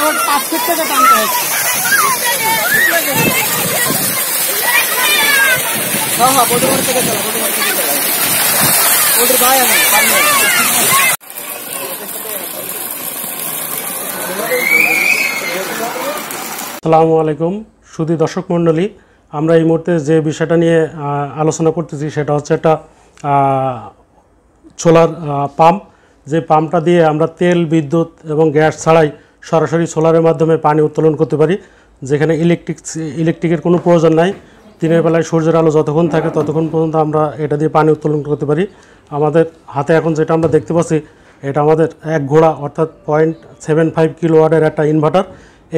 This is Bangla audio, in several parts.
আমার পাঁচ ফুট থেকে টানতে হচ্ছে হ্যাঁ হ্যাঁ থেকে চলো থেকে চলো ভাই আমি সালামু আলাইকুম সুদী দর্শক মণ্ডলী আমরা এই মুহূর্তে যে বিষয়টা নিয়ে আলোচনা করতেছি সেটা হচ্ছে একটা সোলার পাম্প যে পাম্পটা দিয়ে আমরা তেল বিদ্যুৎ এবং গ্যাস ছাড়াই সরাসরি সোলারের মাধ্যমে পানি উত্তোলন করতে পারি যেখানে ইলেকট্রিক ইলেকট্রিকের কোনো প্রয়োজন নাই দিনের বেলায় সূর্যের আলো যতক্ষণ থাকে ততক্ষণ পর্যন্ত আমরা এটা দিয়ে পানি উত্তোলন করতে পারি আমাদের হাতে এখন যেটা আমরা দেখতে পাচ্ছি এটা আমাদের এক ঘোড়া অর্থাৎ পয়েন্ট সেভেন ফাইভ কিলোওয়াটের একটা ইনভার্টার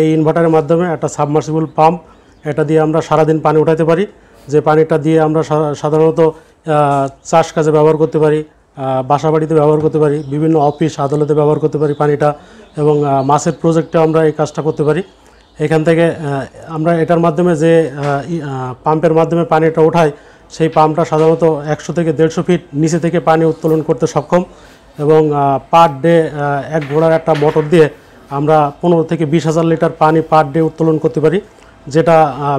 এই ইনভার্টারের মাধ্যমে একটা সাবমার্সিবল পাম্প এটা দিয়ে আমরা সারাদিন পানি উঠাতে পারি যে পানিটা দিয়ে আমরা সাধারণত চাষ কাজে ব্যবহার করতে পারি বাসাবাড়িতে ব্যবহার করতে পারি বিভিন্ন অফিস আদালতে ব্যবহার করতে পারি পানিটা এবং মাছের প্রজেক্টে আমরা এই কাজটা করতে পারি এখান থেকে আমরা এটার মাধ্যমে যে পাম্পের মাধ্যমে পানিটা ওঠাই সেই পাম্পটা সাধারণত একশো থেকে দেড়শো ফিট নিচে থেকে পানি উত্তোলন করতে সক্ষম এবং পার ডে এক ঘোড়ার একটা মোটর দিয়ে আমরা পনেরো থেকে বিশ হাজার লিটার পানি পার ডে উত্তোলন করতে পারি যেটা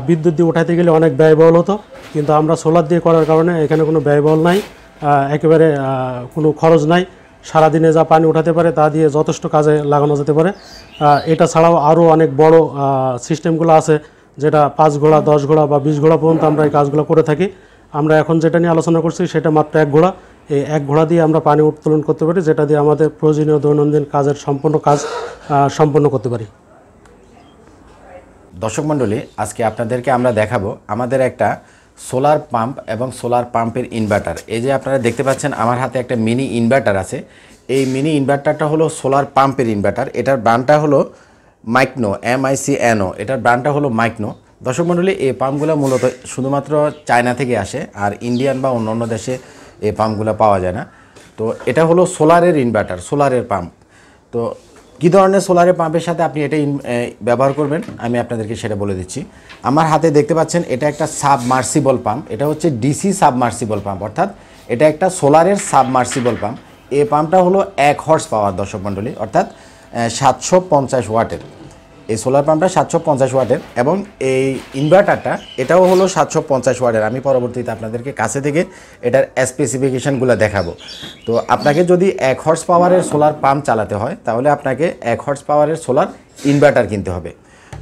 বিদ্যুৎ দিয়ে উঠাইতে গেলে অনেক ব্যয়বহুল হতো কিন্তু আমরা সোলার দিয়ে করার কারণে এখানে কোনো ব্যয়বহুল নাই একেবারে কোনো খরচ নাই সারাদিনে যা পানি উঠাতে পারে তা দিয়ে যথেষ্ট কাজে লাগানো যেতে পারে এটা ছাড়াও আরও অনেক বড় সিস্টেমগুলো আছে যেটা পাঁচ ঘোড়া দশ ঘোড়া বা বিশ ঘোড়া পর্যন্ত আমরা এই কাজগুলো করে থাকি আমরা এখন যেটা নিয়ে আলোচনা করছি সেটা মাত্র এক ঘোড়া এই এক ঘোড়া দিয়ে আমরা পানি উত্তোলন করতে পারি যেটা দিয়ে আমাদের প্রয়োজনীয় দৈনন্দিন কাজের সম্পূর্ণ কাজ সম্পন্ন করতে পারি দর্শক মণ্ডলী আজকে আপনাদেরকে আমরা দেখাবো আমাদের একটা সোলার পাম্প এবং সোলার পাম্পের ইনভার্টার এই যে আপনারা দেখতে পাচ্ছেন আমার হাতে একটা মিনি ইনভার্টার আছে এই মিনি ইনভার্টারটা হলো সোলার পাম্পের ইনভার্টার এটার ব্র্যান্ডটা হলো Micno M I C N এটার ব্র্যান্ডটা হলো মাইকনো দর্শক মণ্ডলী এই পাম্পগুলো মূলত শুধুমাত্র চায়না থেকে আসে আর ইন্ডিয়ান বা অন্য অন্য দেশে এই পাম্পগুলো পাওয়া যায় না তো এটা হলো সোলারের ইনভার্টার সোলারের পাম্প তো কী ধরনের সোলারের পাম্পের সাথে আপনি এটা ব্যবহার করবেন আমি আপনাদেরকে সেটা বলে দিচ্ছি আমার হাতে দেখতে পাচ্ছেন এটা একটা সাবমার্সিবল পাম্প এটা হচ্ছে ডিসি সাবমার্সিবল পাম্প অর্থাৎ এটা একটা সোলারের সাবমার্সিবল পাম্প এই পাম্পটা হলো এক হর্স পাওয়ার দর্শক মণ্ডলী অর্থাৎ সাতশো পঞ্চাশ ওয়াটের এই সোলার পাম্পটা সাতশো পঞ্চাশ ওয়াটের এবং এই ইনভার্টারটা এটাও হলো সাতশো পঞ্চাশ ওয়াটের আমি পরবর্তীতে আপনাদেরকে কাছে থেকে এটার স্পেসিফিকেশানগুলো দেখাবো তো আপনাকে যদি এক হর্স পাওয়ারের সোলার পাম্প চালাতে হয় তাহলে আপনাকে এক হর্স পাওয়ারের সোলার ইনভার্টার কিনতে হবে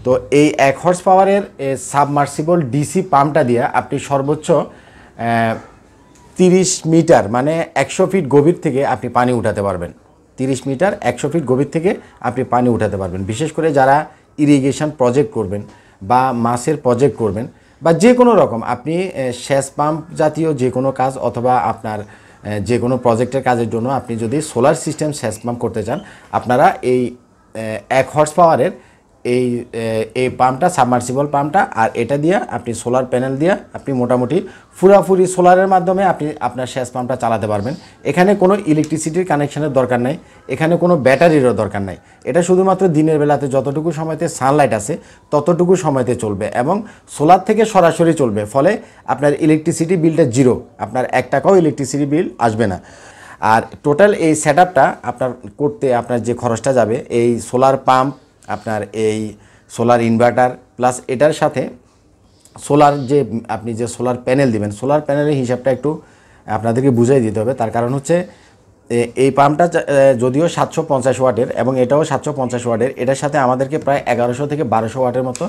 তো এই এক হর্স পাওয়ারের সাবমার্সিবল ডিসি পাম্পটা দিয়ে আপনি সর্বোচ্চ তিরিশ মিটার মানে একশো ফিট গভীর থেকে আপনি পানি উঠাতে পারবেন তিরিশ মিটার একশো ফিট গভীর থেকে আপনি পানি উঠাতে পারবেন বিশেষ করে যারা ইরিগেশন প্রজেক্ট করবেন বা মাছের প্রজেক্ট করবেন বা যে কোনো রকম আপনি সেচ পাম্প জাতীয় যে কোনো কাজ অথবা আপনার যে কোনো প্রজেক্টের কাজের জন্য আপনি যদি সোলার সিস্টেম সেচ পাম্প করতে চান আপনারা এই এক হর্স পাওয়ারের এই এই পাম্পটা সাবমার্সিবল পাম্পটা আর এটা দিয়ে আপনি সোলার প্যানেল দিয়ে আপনি মোটামুটি ফুরাফুরি সোলারের মাধ্যমে আপনি আপনার শেষ পাম্পটা চালাতে পারবেন এখানে কোনো ইলেকট্রিসিটির কানেকশানের দরকার নাই এখানে কোনো ব্যাটারিরও দরকার নাই এটা শুধুমাত্র দিনের বেলাতে যতটুকু সময়তে সানলাইট আছে ততটুকু সময়তে চলবে এবং সোলার থেকে সরাসরি চলবে ফলে আপনার ইলেকট্রিসিটি বিলটা জিরো আপনার এক টাকাও ইলেকট্রিসিটি বিল আসবে না আর টোটাল এই সেট আপনার করতে আপনার যে খরচটা যাবে এই সোলার পাম্প আপনার এই সোলার ইনভার্টার প্লাস এটার সাথে সোলার যে আপনি যে সোলার প্যানেল দিবেন সোলার প্যানেলের হিসাবটা একটু আপনাদেরকে বুঝাই দিতে হবে তার কারণ হচ্ছে এই পাম্পটা যদিও সাতশো পঞ্চাশ ওয়াটের এবং এটাও সাতশো পঞ্চাশ ওয়াটের এটার সাথে আমাদেরকে প্রায় এগারোশো থেকে বারোশো ওয়াটের মতো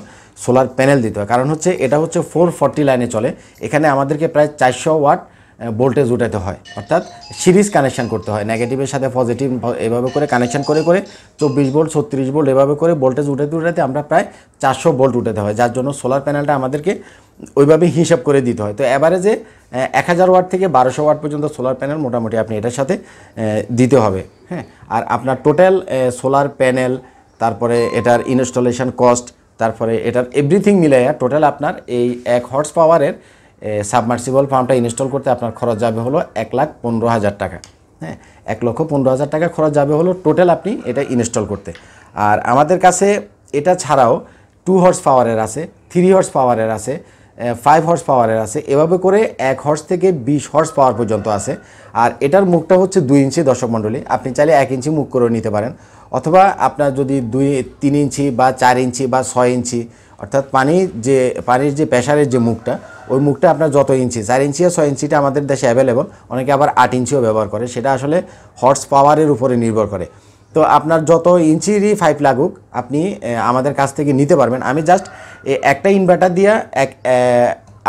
সোলার প্যানেল দিতে হয় কারণ হচ্ছে এটা হচ্ছে ফোর ফর্টি লাইনে চলে এখানে আমাদেরকে প্রায় চারশো ওয়াট ভোল্টেজ উঠাতে হয় অর্থাৎ সিরিজ কানেকশান করতে হয় নেগেটিভের সাথে পজিটিভ এভাবে করে কানেকশান করে করে চব্বিশ ভোল্ট ছত্রিশ ভোল্ট এভাবে করে ভোল্টেজ উঠাতে উঠাতে আমরা প্রায় চারশো ভোল্ট উঠাতে হয় যার জন্য সোলার প্যানেলটা আমাদেরকে ওইভাবে হিসাব করে দিতে হয় তো অ্যাভারেজে এক হাজার ওয়াট থেকে বারোশো ওয়াট পর্যন্ত সোলার প্যানেল মোটামুটি আপনি এটার সাথে দিতে হবে হ্যাঁ আর আপনার টোটাল সোলার প্যানেল তারপরে এটার ইনস্টলেশন কস্ট তারপরে এটার এভরিথিং মিলাইয়া টোটাল আপনার এই এক হর্স পাওয়ারের সাবমার্সিবল পাম্পটা ইনস্টল করতে আপনার খরচ যাবে হলো এক লাখ পনেরো হাজার টাকা হ্যাঁ এক লক্ষ পনেরো হাজার টাকা খরচ যাবে হলো টোটাল আপনি এটা ইনস্টল করতে আর আমাদের কাছে এটা ছাড়াও টু হর্স পাওয়ারের আছে থ্রি হর্স পাওয়ারের আছে ফাইভ হর্স পাওয়ারের আছে এভাবে করে এক হর্স থেকে বিশ হর্স পাওয়ার পর্যন্ত আছে আর এটার মুখটা হচ্ছে দুই ইঞ্চি দর্শক মণ্ডলী আপনি চাইলে এক ইঞ্চি মুখ করে নিতে পারেন অথবা আপনার যদি দুই তিন ইঞ্চি বা চার ইঞ্চি বা ছয় ইঞ্চি অর্থাৎ পানি যে পানির যে প্রেশারের যে মুখটা ওই মুখটা আপনার যত ইঞ্চি চার ইঞ্চি আর ছয় ইঞ্চিটা আমাদের দেশে অ্যাভেলেবল অনেকে আবার আট ইঞ্চিও ব্যবহার করে সেটা আসলে হর্স পাওয়ারের উপরে নির্ভর করে তো আপনার যত ইঞ্চিরই পাইপ লাগুক আপনি আমাদের কাছ থেকে নিতে পারবেন আমি জাস্ট একটা ইনভার্টার দিয়া এক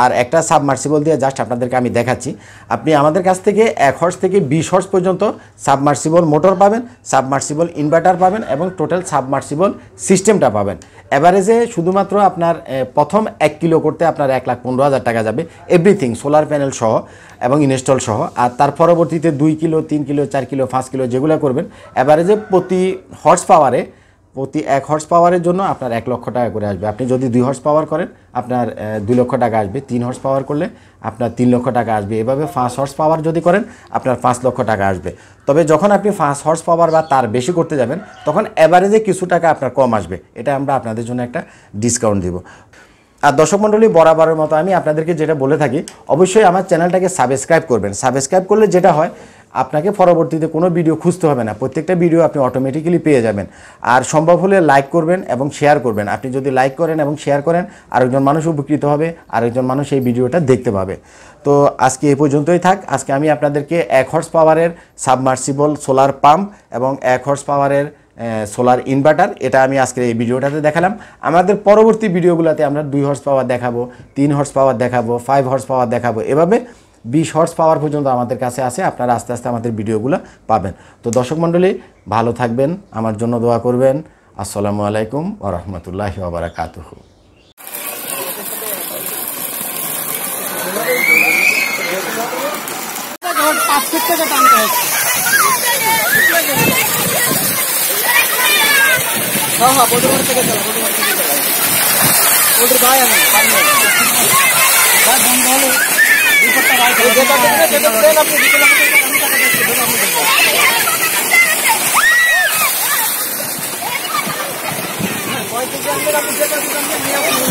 আর একটা সাবমার্সিবল দিয়ে জাস্ট আপনাদেরকে আমি দেখাচ্ছি আপনি আমাদের কাছ থেকে এক হর্স থেকে বিশ হর্স পর্যন্ত সাবমার্সিবল মোটর পাবেন সাবমার্সিবল ইনভার্টার পাবেন এবং টোটাল সাবমার্সিবল সিস্টেমটা পাবেন অ্যাভারেজে শুধুমাত্র আপনার প্রথম এক কিলো করতে আপনার এক লাখ পনেরো হাজার টাকা যাবে এভরিথিং সোলার প্যানেল সহ এবং ইনস্টল সহ আর তার পরবর্তীতে দুই কিলো তিন কিলো চার কিলো পাঁচ কিলো যেগুলো করবেন অ্যাভারেজে প্রতি হর্স পাওয়ারে প্রতি এক হর্স পাওয়ারের জন্য আপনার এক লক্ষ টাকা করে আসবে আপনি যদি দুই হর্স পাওয়ার করেন আপনার দুই লক্ষ টাকা আসবে তিন হর্স পাওয়ার করলে আপনার তিন লক্ষ টাকা আসবে এভাবে ফার্স্ট হর্স পাওয়ার যদি করেন আপনার পাঁচ লক্ষ টাকা আসবে তবে যখন আপনি ফার্স্ট হর্স পাওয়ার বা তার বেশি করতে যাবেন তখন অ্যাভারেজে কিছু টাকা আপনার কম আসবে এটা আমরা আপনাদের জন্য একটা ডিসকাউন্ট দিব আর দর্শক মণ্ডলী বরাবরের মতো আমি আপনাদেরকে যেটা বলে থাকি অবশ্যই আমার চ্যানেলটাকে সাবস্ক্রাইব করবেন সাবস্ক্রাইব করলে যেটা হয় আপনাকে পরবর্তীতে কোনো ভিডিও খুঁজতে হবে না প্রত্যেকটা ভিডিও আপনি অটোমেটিক্যালি পেয়ে যাবেন আর সম্ভব হলে লাইক করবেন এবং শেয়ার করবেন আপনি যদি লাইক করেন এবং শেয়ার করেন আরেকজন মানুষ উপকৃত হবে আরেকজন মানুষ এই ভিডিওটা দেখতে পাবে তো আজকে এ পর্যন্তই থাক আজকে আমি আপনাদেরকে এক হর্স পাওয়ারের সাবমার্সিবল সোলার পাম্প এবং এক হর্স পাওয়ারের সোলার ইনভার্টার এটা আমি আজকের এই ভিডিওটাতে দেখালাম আমাদের পরবর্তী ভিডিওগুলোতে আমরা দুই হর্স পাওয়ার দেখাবো তিন হর্স পাওয়ার দেখাবো ফাইভ হর্স পাওয়ার দেখাবো এভাবে বিশ হর্স পাওয়ার পর্যন্ত আমাদের কাছে আসে আপনারা আস্তে আস্তে আমাদের ভিডিওগুলো পাবেন তো দর্শক মণ্ডলী ভালো থাকবেন আমার জন্য দোয়া করবেন আসসালামু আলাইকুম ও রহমতুল্লাহ ওবরাকাতুহু ভাই হ্যাঁ, বন্ধ হলো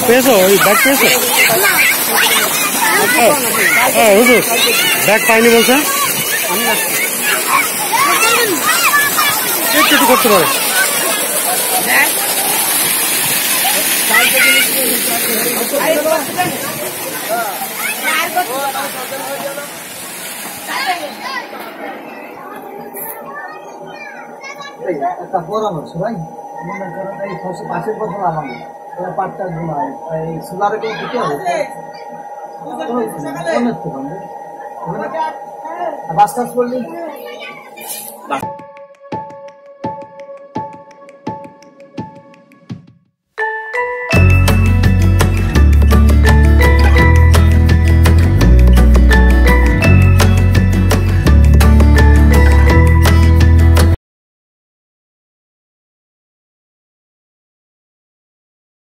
পেয়েছো ওই ব্যাগ পেয়েছো হ্যাঁ হুজুর ব্যাগ পাইনি বলছে একটু করতে পারে জিনিস একটা হচ্ছে ভাই মনে করেন এই পাশের কথা আলাম পাটটা ঘুমায় এই সোলারে করে দিতে হবে বাস কাজ করলি